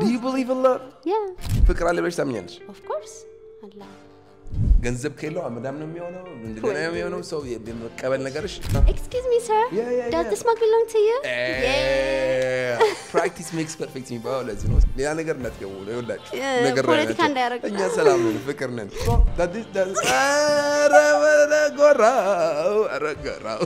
Do you believe in love? Yeah. فكرة اللي ليش تعملينش؟ Of course. I ገንዘብ ከሌለው መዳም ነው የሚሆነው፣ እንደገና የሚሆነው ሰው የሚቀበል ነገር እሺ። ኤክስኪውዝ ሚ ሰር ዳዝ ዲስ ማግ ቢሎንግ ቱ ዩ? ፕራክቲስ ሜክስ ፐርፌክት የሚባለው ለዚህ ነው። ሌላ ነገር እንዳትገቡ ነው። ይኸውላችሁ ነገር ፖለቲካ እንዳያረግ እኛ ሰላም ነን፣ ፍቅር ነን። ዳዝ ዳዝ ኧረ ጎራው ኧረ ጎራው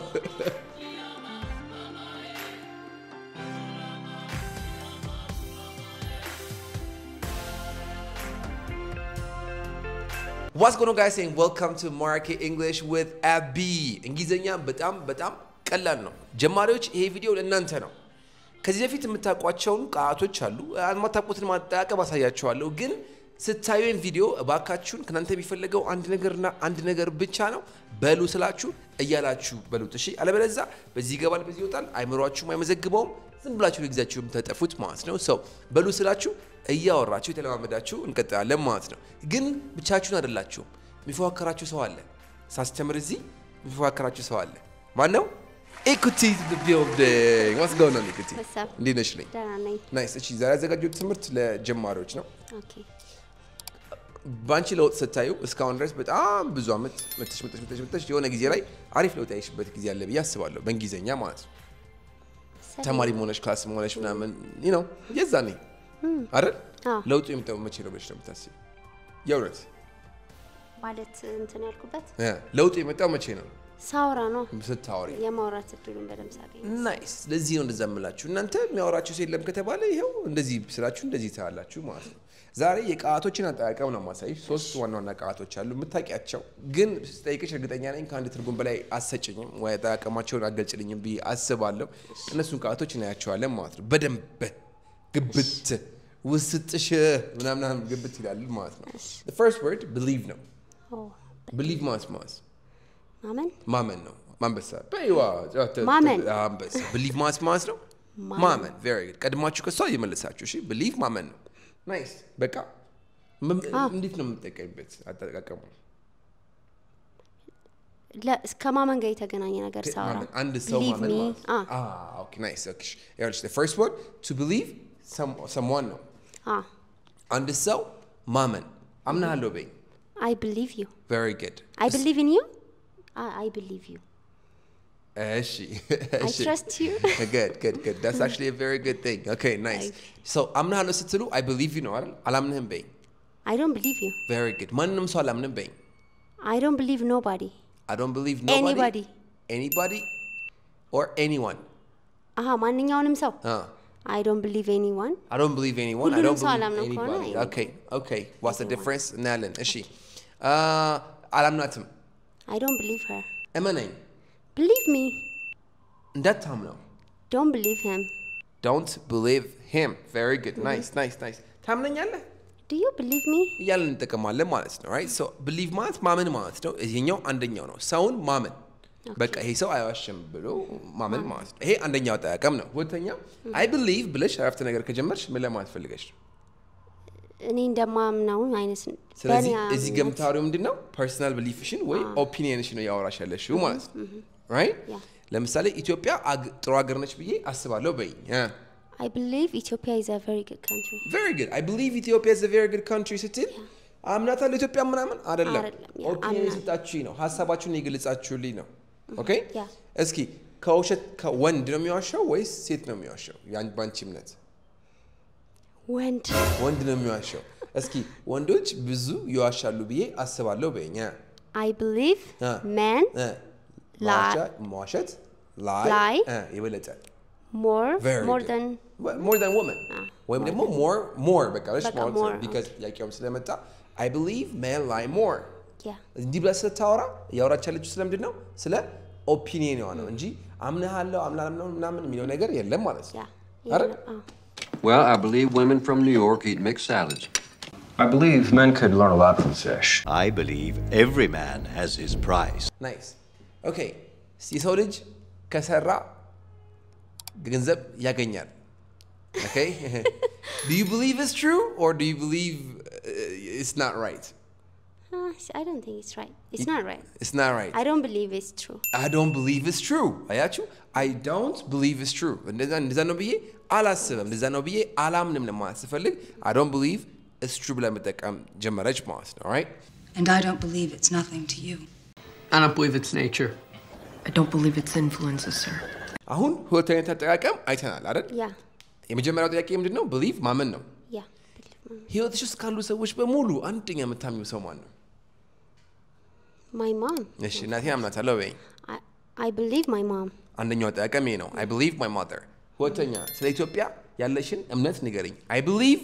What's going on, guys? And welcome to Market English with Abby. Ngizanya betam betam kallano. Jamaruch, hey video nante no. Kazi zefit mta kwachonu ka atu chalu. An mata kutin mata kabasa ya chalu. Gin ስታዩን ቪዲዮ እባካችሁን ከናንተ የሚፈለገው አንድ ነገርና አንድ ነገር ብቻ ነው። በሉ ስላችሁ እያላችሁ በሉት እሺ። አለበለዛ በዚህ ይገባል፣ በዚህ ይወጣል፣ አይምሯችሁም አይመዘግበውም። ዝም ብላችሁ ለጊዜያችሁ የምታጠፉት ማለት ነው። ሰው በሉ ስላችሁ እያወራችሁ የተለማመዳችሁ እንቀጥላለን ማለት ነው። ግን ብቻችሁን አይደላችሁም። የሚፎካከራችሁ ሰው አለ። ሳስተምር እዚህ የሚፎካከራችሁ ሰው አለ። ማን ነው? ኢኩቲ ቢልዲንግ ዋስ ጎን ኦን ኢኩቲ። እንዴት ነሽ? ነኝ ናይስ። እሺ ዛሬ ያዘጋጀሁት ትምህርት ለጀማሪዎች ነው። ኦኬ ባንቺ ለውጥ ስታዩ እስካሁን ድረስ በጣም ብዙ ዓመት መተሽ መተሽ መተሽ መተሽ የሆነ ጊዜ ላይ አሪፍ ለውጥ ያይሽበት ጊዜ አለ ብዬ አስባለሁ። በእንግሊዝኛ ማለት ነው። ተማሪ መሆነሽ ክላስ መሆነሽ ምናምን ነው የዛ የዛኔ አይደል ለውጡ የምታየው መቼ ነው ብለሽ ነው የምታስቢ? የእውነት ማለት እንትን ያልኩበት ለውጡ የመጣው መቼ ነው? ሳውራ ነው ስታወሪ የማውራት እድሉን በደምብ ሳገኝ። ናይስ። ለዚህ ነው እንደዛ የምላችሁ እናንተ የሚያወራችሁ የለም ከተባለ ይኸው እንደዚህ ስላችሁ እንደዚህ ታያላችሁ ማለት ነው። ዛሬ የቃላቶችን አጠቃቀም ነው ማሳይሽ። ሶስት ዋና ዋና ቃላቶች አሉ የምታውቂያቸው፣ ግን ስጠይቅሽ እርግጠኛ ነኝ ከአንድ ትርጉም በላይ አሰጭኝም ወይ አጠቃቀማቸውን አገልጭልኝም ብዬ አስባለሁ። እነሱን ቃላቶች እናያቸዋለን ማለት ነው። በደንብ ግብት ውስጥሽ ምናምናም ግብት ይላል ማለት ነው። ፈርስት ወርድ ብሊቭ ነው። ብሊቭ ማለት ማለት ማመን ማመን ነው። ማንበሳ በይዋ ማመን ብሊቭ ማለት ማለት ነው ማመን። ቬሪ ጉድ ቀድማችሁ ከሷ እየመለሳችሁ እሺ። ብሊቭ ማመን ነው። ናይስ። በቃ እንዴት ነው የምጠቀምበት አጠቃቀሙ? ከማመን ጋር የተገናኘ ነገር ሳወራ አንድ ወርድ ቱ ሰምዋን ነው። ah, ah. አንድ ሰው ማመን አምናለሁ በይ። አይ ብሊቭ ዩ ቨሪ ጉድ አይ ብሊቭ ኢን ዩ አይ ብሊቭ ዩ As she. As I she. trust you. good, good, good. That's actually a very good thing. Okay, nice. So I'm not listening to I believe you know. Alamnim bay. I don't believe you. Very good. Mannum so alamnim bay. I don't believe nobody. I don't believe nobody. Anybody. Anybody or anyone. Ah, manninyawanim so. Ah. I don't believe anyone. I don't believe anyone. I don't believe anybody. Okay, okay. What's the difference? Nalan, is she? Uh, alamnatim. I don't believe her. Emanaim. Believe me. እንዳታምነው። Don't believe him. Don't believe him. Very good. Mm-hmm. Nice, nice, nice. ታምነኛለህ? Do you believe me? እያለን እንጠቀማለን ማለት ነው። ራይት ሶ ቢሊቭ ማለት ማመን ማለት ነው። ይሄኛው አንደኛው ነው፣ ሰውን ማመን በቃ ይሄ ሰው አይዋሽም ብሎ ማመን ማለት ነው። ይሄ አንደኛው አጠቃቀም ነው። ሁለተኛ አይ ብሊቭ ብለሽ አረፍተ ነገር ከጀመርሽ ምን ለማለት ፈልገሽ ነው? እኔ እንደማምነው አይነት ስለዚህ እዚህ ገምታሪው ምንድን ነው? ፐርሰናል ብሊፍሽን ወይ ኦፒኒየንሽ ነው ያወራሽ ያለሽው ማለት ነው። right? ለምሳሌ ኢትዮጵያ ጥሩ ሀገር ነች ብዬ አስባለሁ በይኝ። I believe Ethiopia is a very good country. Very good. I believe Ethiopia is a very good country ስትል አምናታለሁ ኢትዮጵያ ምናምን አይደለም። ኦፒኒየን የሰጣችሁኝ ነው፣ ሀሳባችሁን የገለጻችሁልኝ ነው። mm-hmm. ኦኬ እስኪ ከውሸት ከወንድ ነው የሚዋሸው ወይስ ሴት ነው የሚዋሸው? ባንቺ እምነት ወንድ ወንድ ነው የሚዋሸው። እስኪ ወንዶች ብዙ ይዋሻሉ ብዬ አስባለሁ በኛ I believe men Marcha, marched, lie, lie. آه ah, يولدها more Very more than more than women ah. women more more more يوم I believe men lie more እንዲህ ብላ ስለታወራ ያወራች ስለምንድን ነው ስለ ኦፒኒየንዋ ነው እንጂ አምናሃለሁ አምናለሁ ምናምን የሚለው ነገር የለም ማለት ነው Well, I believe women from New York eat mixed salads. I believe men could learn a lot from fish. I believe every man has his price. Nice. ኦኬ እስቲ ሰው ልጅ ከሰራ ገንዘብ ያገኛል ኦኬ Do you believe it's true or do you believe uh, it's not right? Uh, I don't think it's right. It's not right. It's not right. I don't believe it's true. I don't believe it's true. አያችሁ? I don't believe it's true. እንደዛ እንደዛ ነው ብዬ አላስብም። እንደዛ ነው ብዬ I don't believe it's true ብላ መጠቀም ጀመረች ማለት ነው። Right? And I don't believe it's nothing to you. I don't believe it's nature. I don't believe it's influenza, sir. አሁን ሁለተኛ አጠቃቀም አይተናል አይደል? ያ የመጀመሪያው ጥያቄ ምንድን ነው? ብሊቭ ማመን ነው። ያ ህይወትሽ ውስጥ ካሉ ሰዎች በሙሉ አንደኛ የምታምኚው ሰው ማን ነው? ማይ ማም። እሺ እናቴ አምናታለሁ በይ። አይ ብሊቭ ማይ ማም። አንደኛው አጠቃቀም ይሄ ነው። አይ ብሊቭ ማይ ማዘር። ሁለተኛ ስለ ኢትዮጵያ ያለሽን እምነት ንገርኝ። አይ ብሊቭ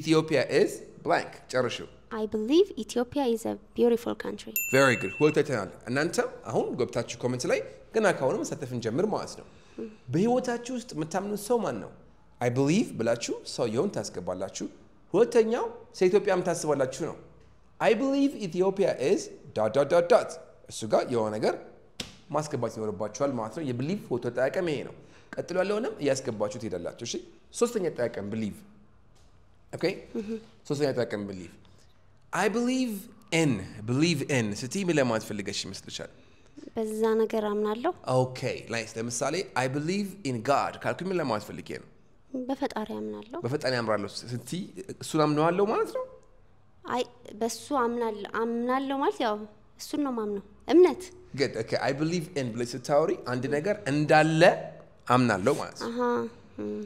ኢትዮጵያ ኢዝ ብላንክ። ጨርሽው። አይ ብሊቭ ኢትዮጵያ ኢዝ አ ቢዩቲፉል ካንትሪ። ቬሪ ጉድ ሁለታይተናል። እናንተ አሁን ገብታችሁ ኮመንት ላይ ገና ካሁኑ መሳተፍ ጀምር ማለት ነው። በህይወታችሁ ውስጥ የምታምኑት ሰው ማን ነው? አይ ብሊቭ ብላችሁ ሰውየውን ታስገባላችሁ። ሁለተኛው ስለ ኢትዮጵያ የምታስባላችሁ ነው። አይ ብሊቭ ኢትዮጵያ ኢዝ ዳት ዳት ዳት እሱ ጋር የሆነ ነገር ማስገባት ይኖርባችኋል ማለት ነው። የብሊቭ ፎቶ ጠያቀም ይሄ ነው። ቀጥሎ ያለውንም እያስገባችሁ ትሄዳላችሁ። እሺ ሶስተኛ አጠያቀም ብሊቭ ኦኬ። ሶስተኛ አጠያቀም ብሊቭ አይ ብሊቭ ኢን ብሊቭ ኢን ስትይ ምን ለማለት ፈልገሽ ይመስልሻል? በዛ ነገር አምናለሁ። ኦኬ ናይስ። ለምሳሌ አይ ብሊቭ ኢን ጋድ ካልኩ ምን ለማለት ፈልጌ ነው? በፈጣሪ አምናለሁ። በፈጣሪ አምራለሁ ስቲ እሱን አምነዋለሁ ማለት ነው። አይ በሱ አምናለሁ አምናለሁ ማለት ያው እሱን ነው ማምነው እምነት። ግድ ኦኬ። አይ ብሊቭ ኢን ብለሽ ስታወሪ አንድ ነገር እንዳለ አምናለሁ ማለት ነው። hm.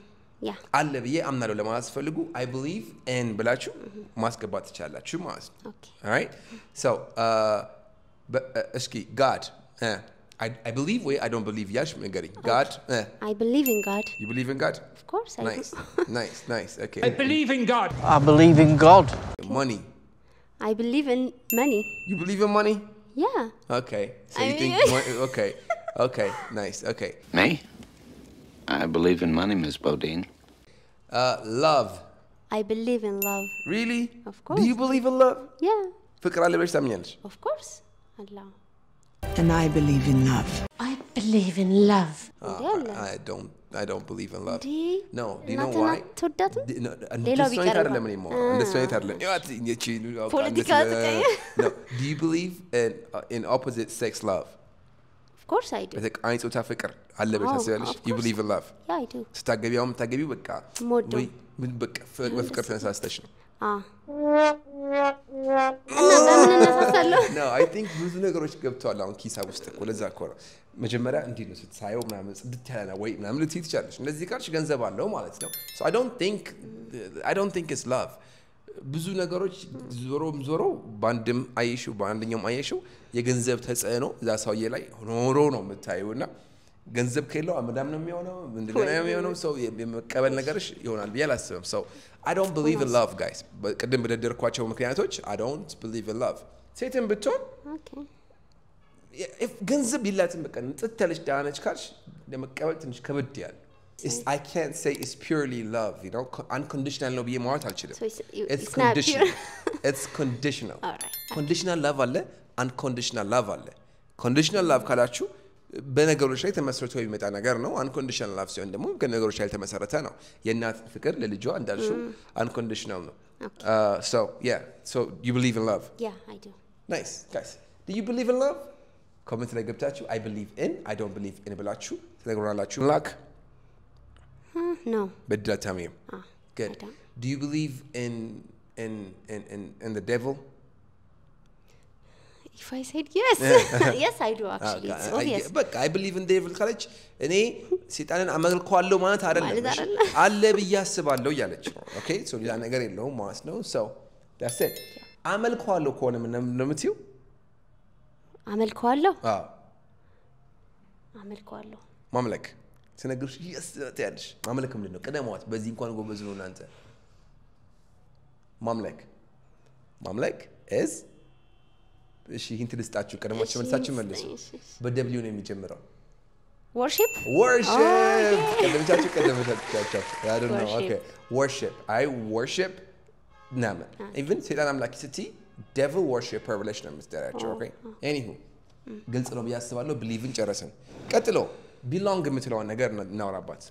አለ ብዬ አምናለሁ ለማለት ስፈልጉ አይ ብሊቭ ኤን ብላችሁ ማስገባት ትችላላችሁ ማለት ነው። ሰው uh, uh, እስኪ ጋድ uh, I, I believe way, I don't believe Yash Megari. God. Eh. I believe in God. You believe in God? Of course I nice. do. nice, nice. Okay. I believe in God. I believe in God. Okay. Money. I believe in money. You believe in money? Yeah. Okay. So I you mean... think money, okay. Okay, nice. Okay. Me? I believe in money, Miss Bodine. Uh, love. I believe in love. Really? Of course. Do you believe in love? Yeah. فكرة اللي Of course. Allah. And I believe in love. I believe in love. Uh, I, I don't I don't believe in love. no, do you know why? توداتن؟ anymore. Ah. Political. No, do you believe in uh, in opposite sex love? ኮርስ አይ ዱ በተቃኝ ጾታ ፍቅር አለ ብለሽ ታስቢያለሽ? ዩ ቢሊቭ ኢን ላቭ ያ አይ ዱ ስታገቢ አሁን ታገቢ በቃ ምን በቃ በፍቅር ተነሳስተሽ ነው። እና በምን እነሳሳለሁ? አይ ቲንክ ብዙ ነገሮች ገብተዋል አሁን ኪሳብ ውስጥ እኮ ለዛ እኮ ነው መጀመሪያ እንዴት ነው ስትሳየው ምናምን ጽድት ያለ ወይ ምናምን ልትይ ትችላለች። እንደዚህ ካልሽ ገንዘብ አለው ማለት ነው። አይ ዶንት ቲንክ ኢትስ ላቭ ብዙ ነገሮች ዞሮም ዞሮ በአንድም አየሽው በአንደኛውም አየሽው የገንዘብ ተጽዕኖ እዛ ሰውዬ ላይ ኖሮ ነው የምታየው እና ገንዘብ ከሌለው አመዳም ነው የሚሆነው ምንድነው የሚሆነው ሰው የመቀበል ነገርሽ ይሆናል ብዬ አላስብም ሰው አዶንት ብሊቭ ኢን ላቭ ጋይስ ቅድም በደደርኳቸው ምክንያቶች አዶንት ብሊቭ ኢን ላቭ ሴትም ብትሆን ገንዘብ ይላትን በቃ ንጥተለች ዳነች ካልሽ ለመቀበል ትንሽ ከበድ ያለ it's, I can't say it's purely love, you know. Unconditional love ye immortal, So it's, it's, it's conditional. it's conditional. All right. Conditional love alle, unconditional love alle. Conditional love ካላችሁ በነገሮች ላይ ተመስርቶ የሚመጣ ነገር ነው። አንኮንዲሽናል ላቭ ሲሆን ደግሞ ከነገሮች ላይ የተመሰረተ ነው። የእናት ፍቅር ለልጇ እንዳልሽው አንኮንዲሽናል mm. ነው። ሶ ያ ሶ ዩ ቢሊቭ ኢን ላቭ ያ አይ ዱ ናይስ ጋይስ ዱ ዩ ቢሊቭ ኢን ላቭ ኮሜንት ላይ ገብታችሁ አይ ቢሊቭ ኢን አይ ዶንት ቢሊቭ ኢን ብላችሁ ትነግሩናላችሁ ላክ Mm, no. But did I tell you? Ah, Good. Do you believe in in in in, in the devil? if I said yes. yes, I do actually. It's obvious. በቃ አይ ብሊቭ ኢን ዴቪል ካለች እኔ ሰይጣንን አመልከዋለሁ ማለት አይደለም። አለ ብዬ አስባለሁ እያለች ነው። ኦኬ ሶ ሌላ ነገር የለውም ማለት ነው። ሰው ዳትስ ኢት። አመልከዋለሁ ከሆነ ምን ነው የምትይው? አመልከዋለሁ። አዎ አመልከዋለሁ። ማምለክ ስነግርሽ የስ ያለሽ ማምለክ ምንድን ነው? ቅደሟት። በዚህ እንኳን ጎበዝ ነው እናንተ። ማምለክ ማምለክ እዝ እሺ፣ ሂንት ልስጣችሁ። ቀደማችሁ መልሳችሁ መልሱ። በደብሊው ነው የሚጀምረው። ወርሺፕ ወርሺፕ አይ ዶንት ኦኬ ወርሺፕ አይ ወርሺፕ አምላኪ ስትይ ደቭል ወርሺፐር ብለሽ ነው የምትጠሪያቸው። ኤኒሁ ግልጽ ነው ብዬ አስባለሁ። ብሊቭን ጨረስን። ቀጥሎ ቢሎንግ የምትለውን ነገር እናውራባት።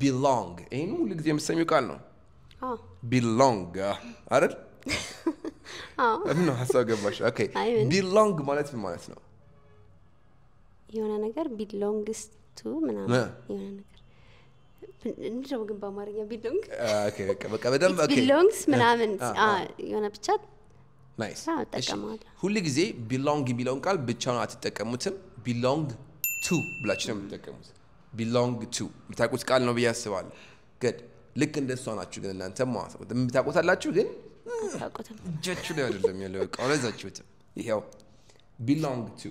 ቢሎንግ ይህን ሁሉ ጊዜ የምሰሚው ቃል ነው። ቢሎንግ አይደል? ነው ሀሳብ ገባሽ? ቢሎንግ ማለት ምን ማለት ነው? የሆነ ነገር ቢሎንግስቱ ምናምን የሆነ ነገር እንደው ግን በአማርኛ ቢሎንግ በቃ በደንብ ቢሎንግስ ምናምን የሆነ ብቻ ናይስ። ሁል ጊዜ ቢሎንግ የሚለውን ቃል ብቻውን አትጠቀሙትም። ቢሎንግ ቱ ብላችሁ ነው የምትጠቀሙት። ቢሎንግ ቱ የምታውቁት ቃል ነው ብዬ አስባለሁ። ገድ ልክ እንደ እሷ ናችሁ፣ ግን እናንተ ማለት ነው የምታውቁታላችሁ፣ ግን እጃችሁ ላይ አይደለም ያለው እቃ አላይዛችሁትም። ይኸው ቢሎንግ ቱ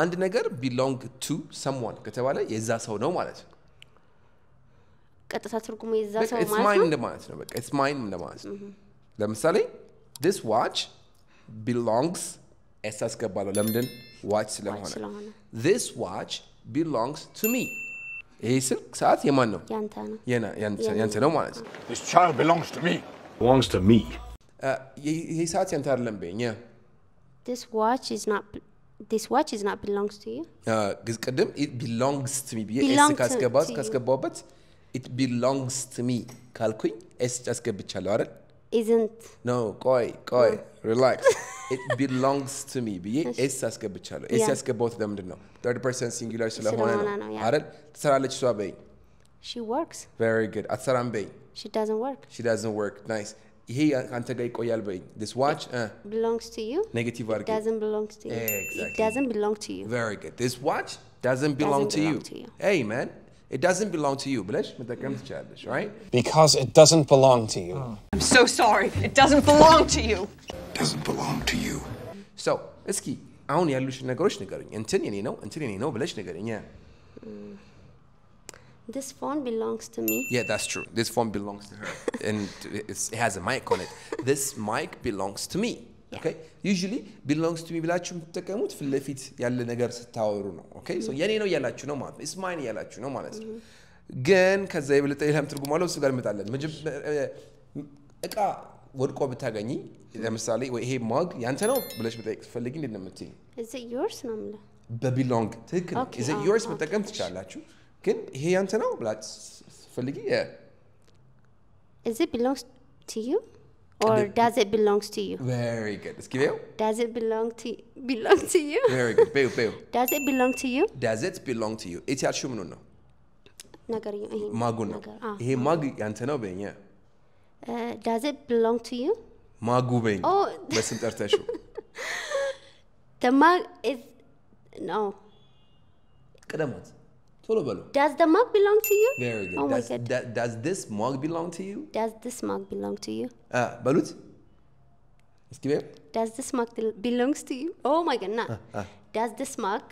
አንድ ነገር ቢሎንግ ቱ ሰምዋን ከተባለ የዛ ሰው ነው ማለት ነው። ቀጥታ ትርጉሙ የዛ ሰው ማለት ነው እንደማለት ነው። በቃ ኢትስ ማይን እንደማለት ነው። ለምሳሌ ዲስ ዋች ቢሎንግስ ኤስ አስገባለሁ። ለምንድን ዋች ስለሆነ ዚስ ዋች ቢሎንግስ ቱ ሚ ይሄ ስልክ ሰዓት የማን ነው? ያንተ ነው ማለት ነው። ይሄ ሰዓት ያንተ አይደለም በይኝ። This watch is not belongs to you. ቅድም it belongs to me ብዬ ኤስ ካስገባሁበት it belongs to me ካልኩኝ ኤስ አስገብቻለሁ አይደል? isn't. No, ቆይ ቆይ ሪላክስ it belongs to me ብዬ ኤስ አስገብቻለሁ። ኤስ ያስገባሁት ለምንድን ነው? ተርድ ፐርሰን ሲንጉላር ስለሆነ ነው አይደል? ትሰራለች እሷ በይ። ሺ ወርክስ ቨሪ ጉድ። አትሰራም በይ። ሺ ዳዝንት ወርክ ሺ ዳዝንት ወርክ ናይስ። ይሄ አንተ ጋር ይቆያል በይ። ዲስ ዋች ቢሎንግስ ቱ ዩ ኔጌቲቭ አድርጊ። ዳዝንት ቢሎንግስ ቱ ዩ ኤግዛክትሊ ዳዝንት ቢሎንግ ቱ ዩ ቨሪ ጉድ ዲስ ዋች ዳዝንት ቢሎንግ ቱ ዩ አሜን it doesn't belong to you. Right? Because it doesn't belong to you. Oh. I'm so sorry. It doesn't belong to you. Doesn't belong to you. So, እስኪ አሁን ያሉሽ ነገሮች ንገሩኝ። እንትን የኔ ነው፣ እንትን የኔ ነው ብለሽ ንገሪኝ። This phone belongs to me. Yeah, that's true. This phone belongs to her. and it has a mic on it. This mic belongs to me. ዩዥሊ ቢሎንግስ ቱ ሚ ብላችሁ የምትጠቀሙት ፊት ለፊት ያለ ነገር ስታወሩ ነው። mm-hmm. የኔ ነው እያላችሁ ነው ማለት ነው። ኢስማይን ማይን እያላችሁ ነው ማለት ነው። mm-hmm. ግን ከዛ የበለጠ ሌላም ትርጉም አለው። እሱ ጋር እንመጣለን። እቃ ወድቆ ብታገኝ ለምሳሌ ወይ ይሄ ማግ ያንተ ነው ብለሽ ብጠይቅ ስትፈልጊ እንዴት ነው የምትይኝ? ዮርስ ነው የምለው። በቢሎንግ ትክክል ነው። ኢዝ ዮርስ መጠቀም ትችላላችሁ። ግን ይሄ ያንተ ነው ብላ ስትፈልጊ ኢዝ ቢሎንግስ ቱ ዩ or the, does it belongs to you? Very good. Let's give Escribeu? Does it belong to belong to you? Very good. Peu, peu. Does it belong to you? Does it belong to you? እቲ ያልሽው ምኑን ነው? ነገርዩ He mag ነው። ይሄ ማግ Does it belong to you? Magu ማጉ በኝ በስም ጠርተሽው The mag is no. ቅደማት ቶሎ በሉ። Does the mug belong to you? Very good. Oh does, my God. Does this mug belong to you? Does this mug belong to you? በሉት እስኪ በይው። Does this mug belongs to you? Oh my God. ና Does this mug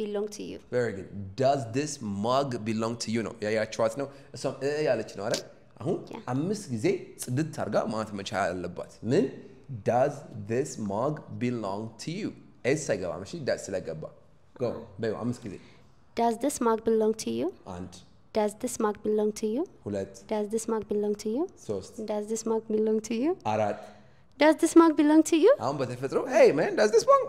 belong to you? Very good. Does this mug belong to you ነው ያያችኋት ነው። እሷም እ ያለች ነው አይደል? አሁን አምስት ጊዜ ጽድት አድርጋ ማለት መቻል አለባት። ምን ዳዝ ዚስ ማግ ቢሎንግ ቱ ዩ? ኤስ አይገባም። እሺ ዳዝ ስለገባ ጎ በይው አምስት ጊዜ Does this mug belong to you? And. Does this mug belong to you? ሁለት Does this mug belong to you? ሶስት Does this mug belong to you? Arat. Does this mug belong to you? አሁን በተፈጥሮ ሄይ ማን ዳዝ ዲስ ዋን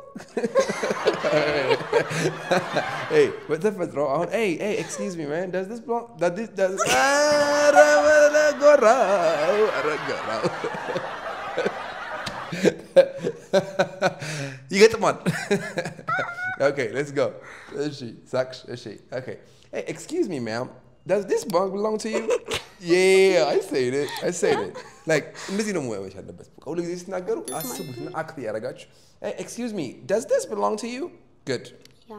ሄይ በተፈጥሮ አሁን ሄይ ሄይ ኤክስኪውዝ ሚ ማን ዳዝ ዲስ Does this ዲስ ዳዝ ኧረ በለ ጎራው ኧረ okay, let's go. Is she? Sucks. is she? Okay. Hey, excuse me, ma'am. Does this mug belong to you? yeah, I say it. I say it. Like, missing them where had best book. Oh, look, this is not good. This is my Hey, excuse me. Does this belong to you? Good. Yeah.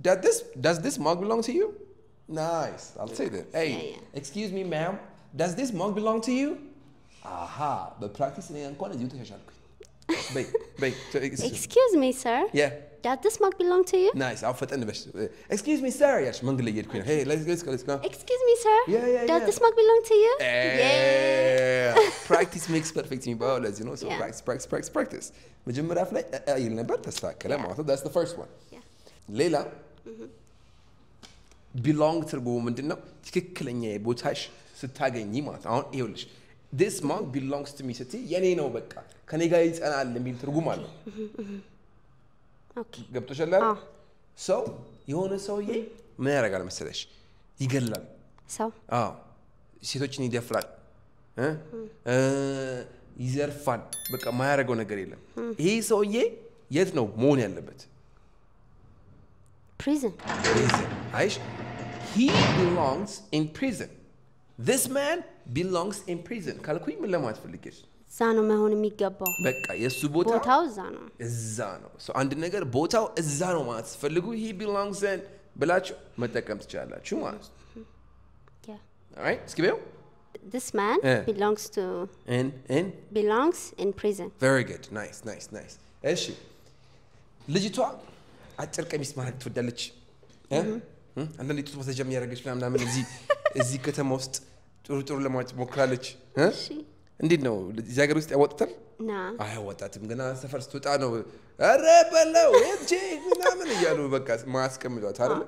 Does this does this mug belong to you? Nice. I'll say that. Hey, excuse me, ma'am. Does this mug belong to you? Aha. But practicing in is you to have Be. Bye. Excuse me, sir. Yeah. Does this mug belong to you? Nice. I'll fit in the Excuse me, sir. Yeah, ሽማግሌ እየሄድኩኝ ነው። Hey, let's, go, let's go. Excuse me, sir. Yeah, yeah, Does yeah. this mug belong to you? Yeah. yeah. practice makes perfect in የሚባለው you know. So yeah. practice, practice, practice, practice. መጀመሪያ ላይ ይል ነበር፣ ተስተካከለ ማለት ነው። That's the first one. ሌላ ቢሎንግ ትርጉሙ ምንድን ነው? ትክክለኛ የቦታሽ ስታገኝ ማለት ነው። አሁን ይኸውልሽ ዲስ ማንክ ቢሎንግስ ቱ ሚ ስትይ የኔ ነው በቃ ከኔ ጋር ይጸናል የሚል ትርጉም አለው። ገብቶሻል አይደል? ሰው የሆነ ሰውዬ ምን ያደርጋል መሰለሽ? ይገላል። ሰው ሴቶችን ይደፍራል፣ ይዘርፋል። በቃ ማያደርገው ነገር የለም። ይሄ ሰውዬ የት ነው መሆን ያለበት? prison. Prison. Aish, he belongs in prison. This ካልኩኝ ምን ለማለት ፈልጌሽ? እዛ ነው መሆን የሚገባው። በቃ የእሱ ቦታው እዛ ነው እዛ ነው። አንድ ነገር ቦታው እዛ ነው ማለት ስትፈልጉ ሂ ቢሎንግስ ዘን ብላችሁ መጠቀም ትችላላችሁ ማለት ነው። እስኪ በይው This man eh. belongs to in in belongs in prison. Very good. Nice, nice, እሺ ልጅቷ አጭር ቀሚስ ማለት ትወዳለች። eh? mm-hmm. hmm? አንዳንድ ጡት ማስያዣ እያደረገች ምናምን እዚህ ከተማ ውስጥ ጥሩ ጥሩ ለማለት ሞክራለች። እንዴት ነው እዚህ ሀገር ውስጥ ያወጡታል? አያወጣትም። ገና ሰፈር ስትወጣ ነው ኧረ በለው ቼ ምናምን እያሉ በቃ ማስቀምጧት አይደለ?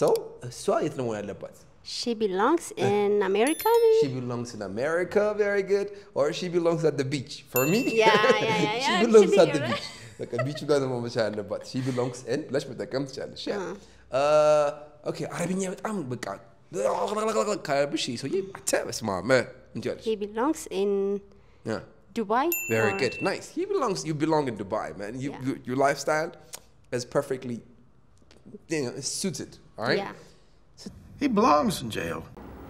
ሰው እሷ የት ነው መሆን ያለባት? She belongs in America. Maybe? She belongs in America. Very good. Or she belongs at the beach. For me, yeah, yeah, yeah, yeah. she belongs at the beach. በቃ ቢቹ ጋር ነው መመቻ ያለባት። ሺ ቢሎንግስ ኤን ብለሽ መጠቀም ትችላለሽ። ኦኬ አረብኛ በጣም በቃ ካልብሽ ሰውዬ አተ በስማመ he belongs in yeah. Dubai. Very or? good. Nice. He belongs. You belong in Dubai, man. You, yeah. your lifestyle is perfectly you know, suited. All right. Yeah. he belongs in jail.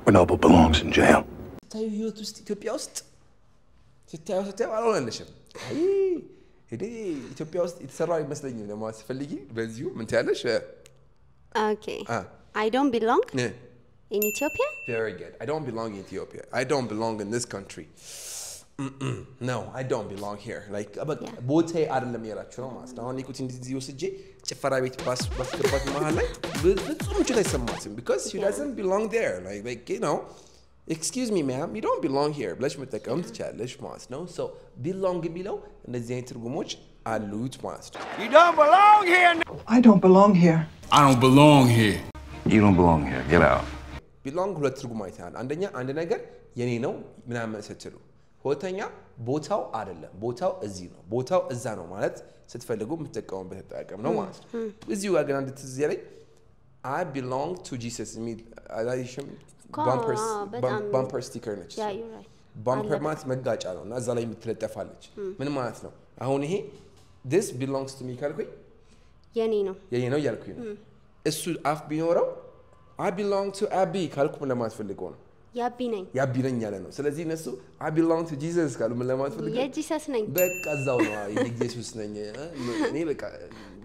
Ronaldo belongs in jail. I don't Ethiopiast. ኢትዮጵያ ውስጥ የተሰራ ይመስለኝም ደግሞ በዚሁ ምን ትያለሽ ኦኬ አይ ዶንት ቢሎንግ in Ethiopia? Very good. I don't belong in Ethiopia. I don't belong in this country. No, I don't belong here. Like, but Bote Adam because she doesn't belong there. Like, you know, excuse me, ma'am, you don't belong here. No, so belong below and the master. You don't belong here. I don't belong here. I don't belong here. You don't belong here. Get out. ቢሎንግ ሁለት ትርጉም አይተናል። አንደኛ አንድ ነገር የኔ ነው ምናምን ስትሉ፣ ሁለተኛ ቦታው አይደለም፣ ቦታው እዚህ ነው፣ ቦታው እዛ ነው ማለት ስትፈልጉ የምትጠቀሙበት አጠቃቀም ነው ማለት ነው። እዚሁ ጋር ግን አንድ ትዝ ያለኝ አይ ቢሎንግ ቱ ጂሰስ የሚል አላየሽም? ባምፐር ስቲከር ነች። ባምፐር ማለት መጋጫ ነው እና እዛ ላይ የምትለጠፋለች። ምን ማለት ነው? አሁን ይሄ ዲስ ቢሎንግስ ቱ ሚ ካልኩኝ የኔ ነው የኔ ነው እያልኩኝ ነው። እሱ አፍ ቢኖረው አቢሎንግ ቱ አቢ ካልኩ ምን ለማለት ፈልገው ነው? ያቢ ነኝ ያቢ ነኝ ያለ ነው። ስለዚህ እነሱ አይ ቱ ጂዘስ ካሉ ምን ለማለት ፈልገው የጂሰስ ነኝ በቃ እዛው ነው የኢየሱስ ነኝ እኔ በቃ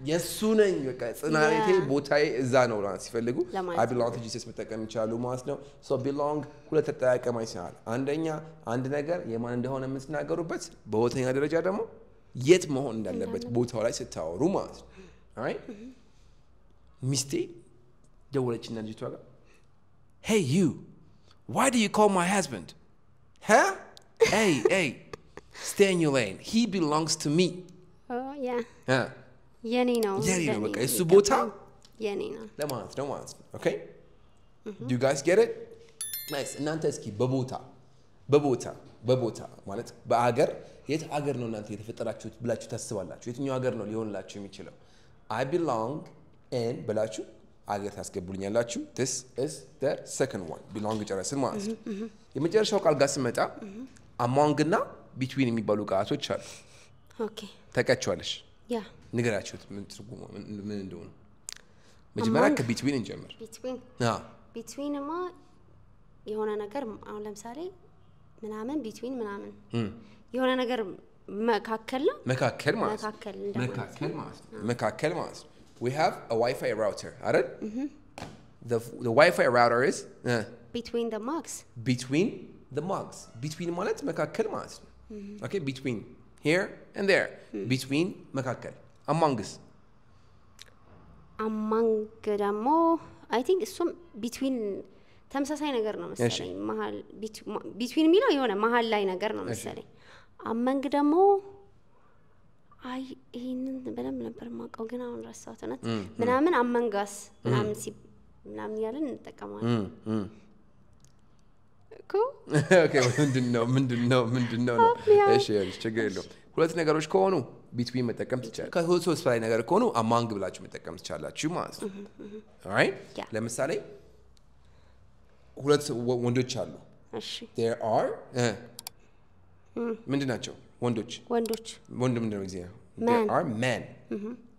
የእሱ ነኝ በቃ ጽናቴ ቦታዬ እዛ ነው ማለት ሲፈልጉ አይ ቱ ጂሰስ መጠቀም ይቻሉ ማለት ነው። ሶ ቢሎንግ ሁለት ተጠያቀማ ይችላል። አንደኛ አንድ ነገር የማን እንደሆነ የምትናገሩበት፣ በሁለተኛ ደረጃ ደግሞ የት መሆን እንዳለበት ቦታው ላይ ስታወሩ ማለት ነው። ሚስቴ gyewolekinagyitwaga hey you why do you call my husband huh hey hey stay in your lane he belongs to me oh yeah yeah yenino yenino okay subota yenino lemansi lemansi okay do you guys get it nice እናንተ እስኪ በቦታ በቦታ በቦታ ማለት በአገር የት አገር ነው እናንተ የተፈጠራችሁት ብላችሁ ታስባላችሁ የትኛው ሀገር ነው ሊሆንላችሁ የሚችለው አይ ቢሎንግ ኤን ብላችሁ አገር ታስገቡልኛላችሁ። ስ ስ ሰከንድ ዋን ቢሎንግ ጨረስን ማለት ነው። የመጨረሻው ቃል ጋር ስመጣ አማንግ እና ቢትዊን የሚባሉ ቃላቶች አሉ። ተቀቸዋለሽ ንገራችሁት ትርጉሙ ምን እንደሆኑ። መጀመሪያ ከቢትዊን እንጀምር። ቢትዊንማ የሆነ ነገር አሁን ለምሳሌ ምናምን ቢትዊን ምናምን የሆነ ነገር መካከል ነው። መካከል ማለት ነው። መካከል ማለት ነው። we have a Wi-Fi router, Aaron? Mm -hmm. The, the Wi-Fi router is? Uh, between the mugs. Between the mugs. Between ማለት መካከል ማለት mugs. Mm-hmm. Okay, between here and there. Mm. Between መካከል among us. among ደግሞ አይ ቲንክ እሱም between. ተመሳሳይ ነገር ነው መሰለኝ። መሀል ቢትዊን የሚለው የሆነ መሀል ላይ ነገር ነው መሰለኝ። አመንግ ደግሞ አይ ይሄንን በደንብ ነበር የማውቀው ግን አሁን ረሳሁት፣ እውነት ምናምን አመንጋስ ምናምን ሲ ምናምን እያለን እንጠቀማለን እኮ ምንድን ነው ምንድን ነው ምንድን ነው? እሺ ችግር የለውም። ሁለት ነገሮች ከሆኑ ቢትዊን መጠቀም ትችላል። ከሁለት ሶስት በላይ ነገር ከሆኑ አማንግ ብላችሁ መጠቀም ትችላላችሁ ማለት ነው። አይ ለምሳሌ ሁለት ወንዶች አሉ። ር ምንድን ናቸው? ወንዶች ወንዶች ወንድ ምንድን ነው ጊዜ mm-hmm. there are men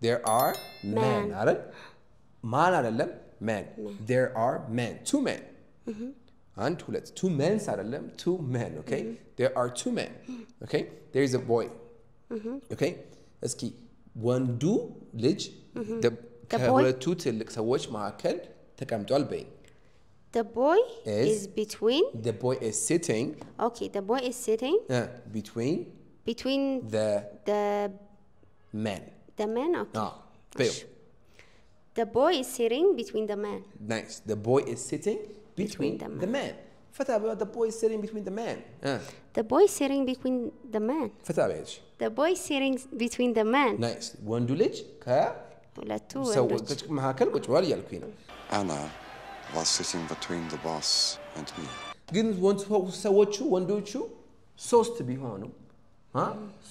there are men አይደል ማን አይደለም men there are men two men mm-hmm. አንድ ሁለት two men አይደለም two men okay mm-hmm. there are two men okay there is a boy okay እስኪ ወንዱ ልጅ ከሁለቱ ትልቅ ሰዎች መካከል ተቀምጧል በይ The boy is, is between. The boy is sitting. Okay, the boy is sitting. Uh, between between the the men. The men, okay. Ah, Bill. The boy is sitting between the men. Nice. The boy is sitting between, between the, man. the men. فتى the boy is sitting between the men. Uh. The boy is sitting between the men. فتى The boy is sitting between the men. Nice. وند ولج So ولدتو سوت معها كلبك ولا الكوينة. أنا was sitting between the boss and me. you, ግን ወንድ ሰዎቹ ወንዶቹ ሶስት ቢሆኑ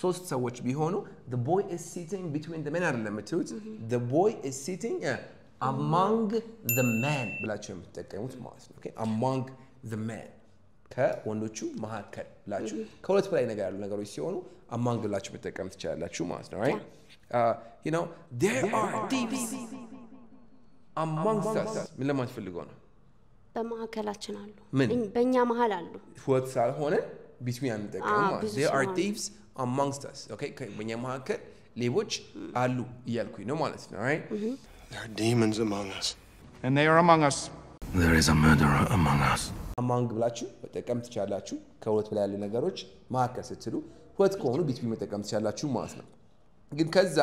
ሶስት ሰዎች ቢሆኑ the boy is sitting between the men አይደለም የምትሉት mm-hmm. the boy is sitting among the men ብላችሁ የምትጠቀሙት ማለት ነው among the men ከወንዶቹ መካከል ብላችሁ mm-hmm. ከሁለት በላይ ነገር ያሉ ነገሮች ሲሆኑ among ብላችሁ መጠቀም ትችላላችሁ ማለት ነው right uh, you know there are thieves us ምን ለማለት ፈልገው ነው በመካከላችን አሉ ምን በእኛ መሀል አሉ ህይወት ሳልሆነ ቢትዊን አንጠቀምም። ዜር አር ቲቭስ አማንግስት አስ በእኛ መካከል ሌቦች አሉ እያልኩኝ ነው ማለት ነው። There are demons among us. And they are among us. There is a murderer among us. አማንግ ብላችሁ መጠቀም ትችላላችሁ። ከሁለት በላይ ያሉ ነገሮች መካከል ስትሉ ሁለት ከሆኑ ቢትዊን መጠቀም ትችላላችሁ ማለት ነው። ግን ከዛ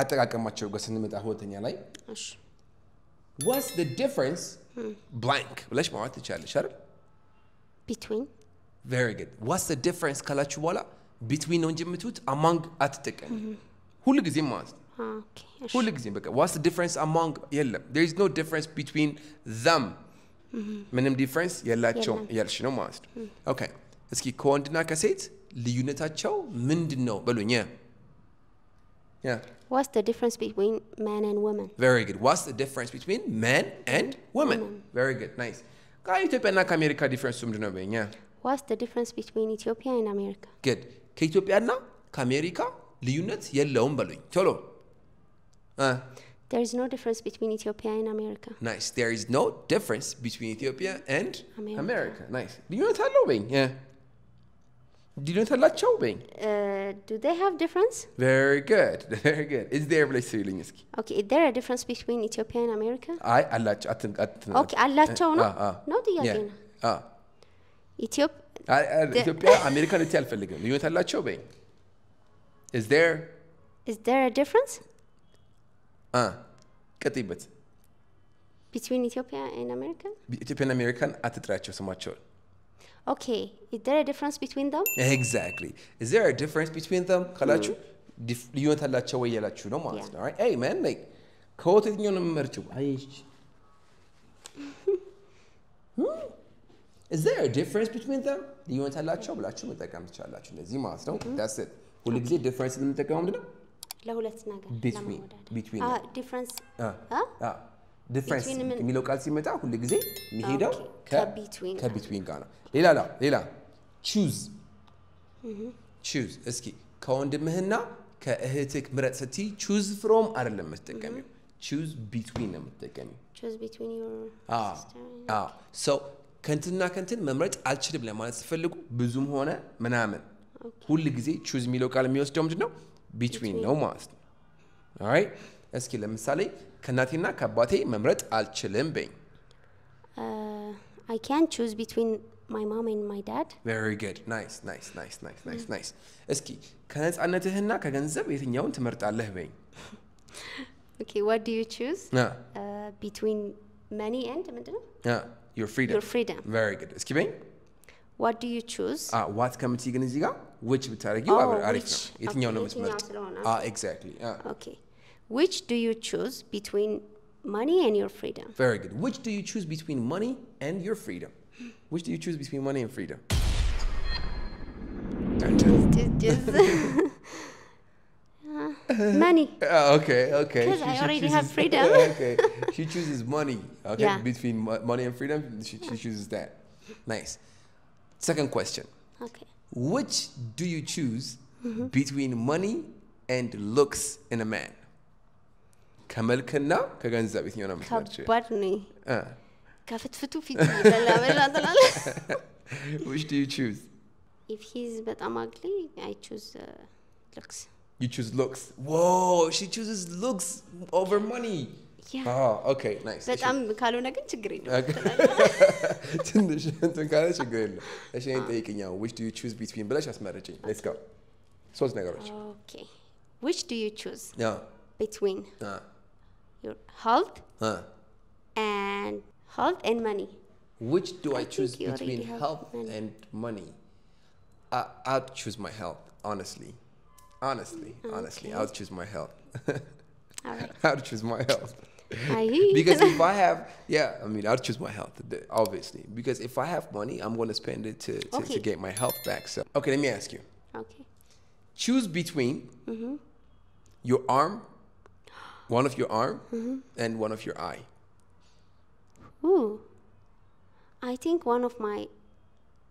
አጠቃቀማቸው ጋር ስንመጣ ሁለተኛ ላይ ዋትስ ዲፍረንስ ብላንክ ብለሽ ማውራት ትችላለሽ አይደል? between very good what's the difference Kalachuwala, between ነው among አትጠቀም ሁሉ ጊዜ ማለት ነው ሁሉ ጊዜ what's the difference among there is no difference between them ምንም mm-hmm. difference የላቸውም እያልሽ ነው ማለት ነው ኦኬ እስኪ ከወንድና ከሴት ልዩነታቸው Yeah. What's the difference between men and women? Very good. What's the difference between men and women? women. Very good. Nice. What's ከአሜሪካ difference between ነው በኛ ዋስ ዲፍረንስ ቢትዊን ኢትዮጵያ ኤንድ አሜሪካ ግድ ከኢትዮጵያና ከአሜሪካ ልዩነት የለውም በሉኝ ቶሎ There is no difference between Ethiopia and America. Nice. There is no difference between Ethiopia and America. America. Nice. Do you know what I mean? Yeah. ዲኖተላቸው በኝ uh, do they have difference very good very good is there ብለሽ እስኪ okay is there a difference between Ethiopia and America አይ አላቸው አትን okay አላቸው ነው ነው ጥያቄ ነው አዎ ኢትዮጵያ አሜሪካ ልትይ አልፈልግም ልዩነት አላቸው በኝ is there is there a difference አ uh. ቀጥይበት between Ethiopia and America Ethiopia and American ስማቸውን Okay, is there a difference between them? Exactly. Is there a difference between them? ካላችሁ hmm. ልዩነት አላቸው ወይ ያላችሁ ነው ማለት ነው። አይ አሜን። ላይክ ከወት የትኛውን መርጩ? አይች Is there a difference between them? ልዩነት አላቸው ብላችሁ መጠቀም ትችላላችሁ። እንደዚህ ማለት ነው። hmm. That's it. ሁሉ ጊዜ ዲፍረንስ የምንጠቀመው ምንድነው? ለሁለት ነገር ቢትዊን ቢትዊን ዲፍረንስ ዲፍረንስ የሚለው ቃል ሲመጣ ሁል ጊዜ የሚሄደው ከቢትዊን ጋር ነው። ሌላ ላ ሌላ ቹዝ ቹዝ። እስኪ ከወንድምህና ከእህትህ ምረጥ ስትይ ቹዝ ፍሮም አይደለም የምትጠቀሚው፣ ቹዝ ቢትዊን ነው የምትጠቀሚው። ሰው ከንትን መምረጥ አልችልም ለማለት ስትፈልጉ ብዙም ሆነ ምናምን ሁል ጊዜ ቹዝ የሚለው ቃል የሚወስደው ምንድን ነው? ቢትዊን ነው ማለት ነው። እስኪ ለምሳሌ ከእናቴና ከአባቴ መምረጥ አልችልም በኝ። አይ ቹዝ ቢትዊን ማይ ማም ኤንድ እስኪ ከነጻነትህና ከገንዘብ የትኛውን ትመርጣለህ በኝ። ኦኬ ዋት ዱ ዩ ነው? የትኛው ነው የምትመርጥ? Which do you choose between money and your freedom? Very good. Which do you choose between money and your freedom? Which do you choose between money and freedom? Uh, money. Uh, okay, okay. Because I already chooses, have freedom. okay, she chooses money. Okay, yeah. between money and freedom, she, she chooses that. Nice. Second question. Okay. Which do you choose mm -hmm. between money and looks in a man? ከመልክና ከገንዘብ የትኛው ነው የምትመርጭው? ከባድ ነው። ከፍትፍቱ ፊት ይበላበላጥላል። ዊች ዱ ዩ ቹዝ? ኢፍ ሂዝ በጣም አግሊ አይ ቹዝ ሉክስ You choose looks. Whoa, she chooses looks over money. Yeah. Oh, okay, nice. በጣም ካልሆነ ግን ችግር የለም። ትንሽ እንትን ካለ ችግር የለም። እሺ እኔን ጠይቅኛ which do you choose between ብለሽ አስመርጭኝ። let's go ሶስት ነገሮች። okay which do you choose? yeah between yeah your health huh. and health and money which do i, I choose between health money. and money I, i'll choose my health honestly honestly okay. honestly i'll choose my health i'll choose my health because if I have, yeah, I mean, I'll choose my health, obviously. Because if I have money, I'm going to spend it to, to, okay. to, get my health back. So, okay, let me ask you. Okay. Choose between mm -hmm. your arm one of your arm mm-hmm. and one of your eye. Ooh. I think one of my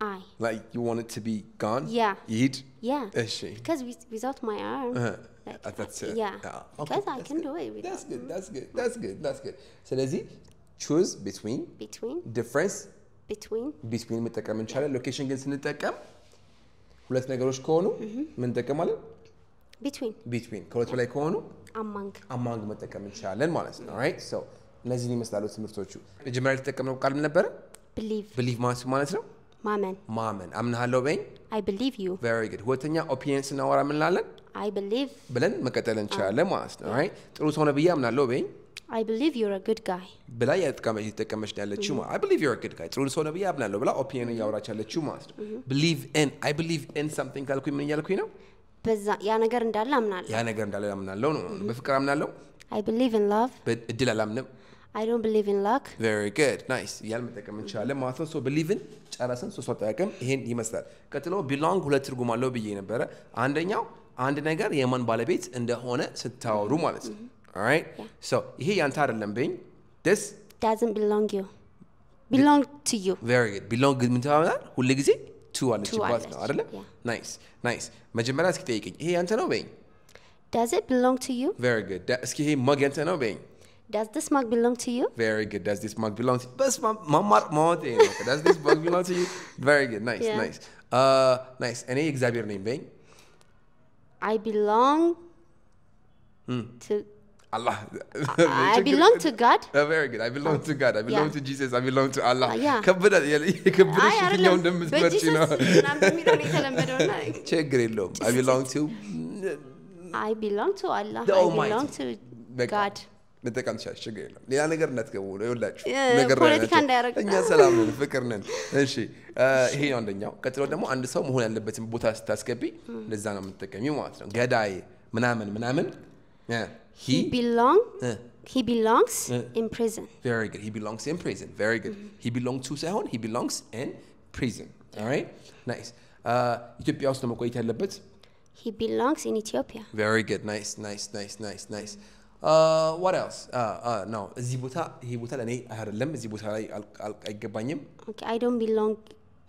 eye. Like you want it to be gone? Yeah. Eat? Yeah. Is eh, she? Because with, without my arm. Uh-huh. Like, uh, that's it. Yeah. yeah. Okay. Because I can good. do it without. That's good. That's good. That's good. That's good. see. choose between between difference between between between እንችላለን። ሎኬሽን ግን ስንጠቀም ሁለት ነገሮች ከሆኑ ምን between between between between between between አማንግ አማንግ መጠቀም እንችላለን ማለት ነው። ራይት ሶ እነዚህን ይመስላሉ ትምህርቶቹ። መጀመሪያ የተጠቀምነው ቃል ምን ነበረ? ብሊቭ ብሊቭ ማለት ነው ማመን ማመን። አምናሃለሁ በይኝ። አይ ብሊቭ ዩ። ቨሪ ጉድ። ሁለተኛ ኦፒኒየን ስናወራ ምን እንላለን? አይ ብሊቭ ብለን መቀጠል እንችላለን ማለት ነው። ራይት ጥሩ ሰው ነህ ብዬ አምናለሁ በይኝ። አይ ብሊቭ ዩር ጉድ ጋይ ብላ እየተጠቀመች ያለችው አይ ብሊቭ ዩር ጉድ ጋይ ጥሩ ሰው ነህ ብዬ አምናለሁ ብላ ኦፒኒየን እያወራች ያለችው ማለት ነው። ብሊቭ ኢን አይ ብሊቭ ኢን ሳምቲንግ ካልኩኝ ምን እያልኩኝ ነው? በዛ ያ ነገር እንዳለ አምናለሁ ያ ነገር እንዳለ አምናለሁ ነው በፍቅር አምናለሁ አይ ቢሊቭ ኢን ላቭ እድል አላምንም አይ ዶንት ቢሊቭ ኢን ላክ ቬሪ ጉድ ናይስ እያል መጠቀም እንችላለን ማለት ነው። ሶ ቢሊቭን ጨረስን። ሶስት አጠቃቀም ይሄን ይመስላል። ቀጥሎ ቢሎንግ ሁለት ትርጉም አለው ብዬ ነበረ። አንደኛው አንድ ነገር የማን ባለቤት እንደሆነ ስታወሩ ማለት ነው። ኦራይት ሶ ይሄ ያንተ አይደለም በኝ ደስ ዳዝንት ቢሎንግ ዩ ቢሎንግ ቱ ዩ ቬሪ ጉድ ቢሎንግ ምን ተባባላል ሁልጊዜ ቱ አለች ባት ነው አደለ? ናይስ ናይስ። መጀመሪያ እስኪ ጠይቅኝ፣ ይሄ ያንተ ነው በኝ። Does it belong to you? Very good. እስኪ ይሄ መግ ያንተ ነው በኝ። Does this mug belong to you? Very good. Does this mug belong to you? Best mamar maote. Does this mug belong to you? Very good. Nice, nice. Uh, nice. Any example name being? I belong hmm. to Allah. I, belong to God. Uh, very good. I belong oh. to God. I belong yeah. to Jesus. I belong to Allah. ከበዳት የከበደሽ እንደምትመርጭ ነው ችግር የለውም። I belong to I belong to Allah. I belong to God. መጠቀም ትችላለች፣ ችግር የለም። ሌላ ነገር እንዳትገቡ ነው። እኛ ሰላም ነን፣ ፍቅር ነን። እሺ ይሄ ነው አንደኛው። ቀጥሎ ደግሞ አንድ ሰው መሆን ያለበትን ቦታ ስታስገቢ እንደዛ ነው የምትጠቀሚው ማለት ነው። ገዳይ ምናምን ምናምን He, belong. Uh, he belongs uh, in prison. Very good. He belongs in prison. Very good. Mm -hmm. He belongs to Sehon. he belongs in prison. All right? Nice. ኢትዮጵያ ውስጥ ነው መቆየት ያለበት። He belongs in Ethiopia. Very good. Nice, nice, nice, nice, nice. Uh, what else? Uh, uh, no. እዚህ I ይሄ ቦታ ለእኔ አይደለም። እዚህ Okay, I don't belong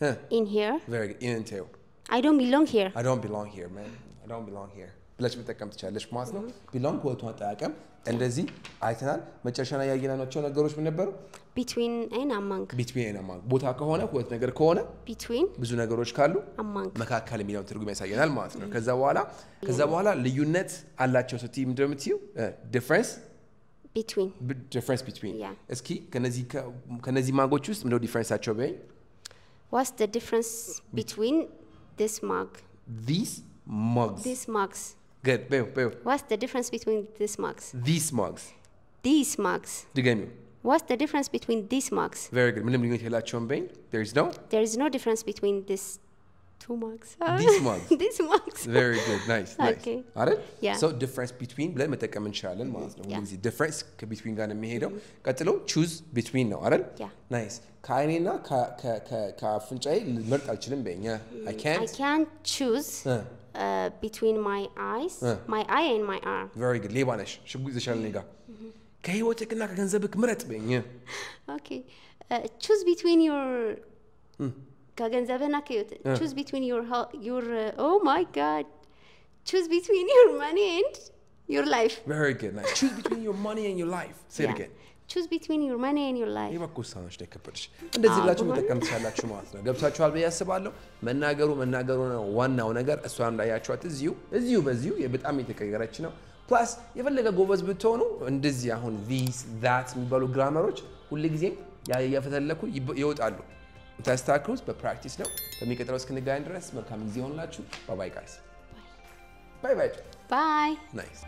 huh. in here. Very good. In Ontario. I don't belong here. I don't belong here, man. I don't belong here. ብላች መጠቀም ትችላለች ማለት ነው። ቢላውን ወቱ አጠቃቀም እንደዚህ አይተናል። መጨረሻ ላይ ያየናቸው ነገሮች ምን ነበሩ? ቢትዊን ኤን አማንግ ቢትዊን ኤን አማንግ ቦታ ከሆነ ሁለት ነገር ከሆነ ቢትዊን ብዙ ነገሮች ካሉ አማንግ መካከል የሚለውን ትርጉም ያሳየናል ማለት ነው። ከዛ በኋላ ከዛ በኋላ ልዩነት አላቸው ስትይ ምንድን ነው የምትይው? ዲፍረንስ ቢትዊን ዲፍረንስ ቢትዊን። እስኪ ከነዚህ ከነዚህ ማንጎች ውስጥ ምንድነው ዲፍረንሳቸው በይኝ። ዋትስ ዘ ዲፍረንስ ቢትዊን ዲስ ማግ ዲስ ማግስ ዲስ ማግስ Good, meu, meu. What's the difference between these mugs? These mugs. These mugs. دقنيو. What's the difference between these mugs? Very good. من اللي قلت لها بين? There is no? There is no difference between this two mugs. These mugs. These mugs. Very good. Nice. okay. Are عرفت? Yeah. So difference between بلا ما تكمل شالن ማለት ነው. ሁልጊዜ difference between ጋር የሚሄደው ቀጥሎ choose between Are አይደል? Yeah. Nice. ከአይኔና ከአፍንጫዬ ልመርጥ አልችልም በእኛ. I mm, can't. I can't choose. Uh, between my eyes my eye and my arm very good ليه معلش شو بقول زشان نيجا كهيوتك انك كنزبك مرت بين okay uh, choose between your hmm. كجنزبنا كيوت choose between your your uh, oh my god choose between your money and your life very good nice choose between your money and your life say yeah. it again ቹዝ ቢትዊን ዩር ማኒ ኤንድ ዩር ላይፍ። የበጎ ውሳኔዎች ላይ ከበድሽ እንደዚህ ብላችሁ መጠቀም ትችላላችሁ ማለት ነው። ገብታችኋል ብዬ አስባለሁ። መናገሩ መናገሩ ነው ዋናው ነገር። እሷ እንዳያችኋት እዚሁ እዚሁ በዚሁ በጣም የተቀየረች ነው። ፕላስ የፈለገ ጎበዝ ብትሆኑ እንደዚህ አሁን ዚስ ዛት የሚባሉ ግራመሮች ሁልጊዜም ያፈተለኩ ይወጣሉ። ታስታክሩት በፕራክቲስ ነው። በሚቀጥለው እስክንገናኝ ድረስ መልካም ጊዜ ሆንላችሁ። ባይ ባይ ጋይስ። ባይ ባይ። ባይ ናይስ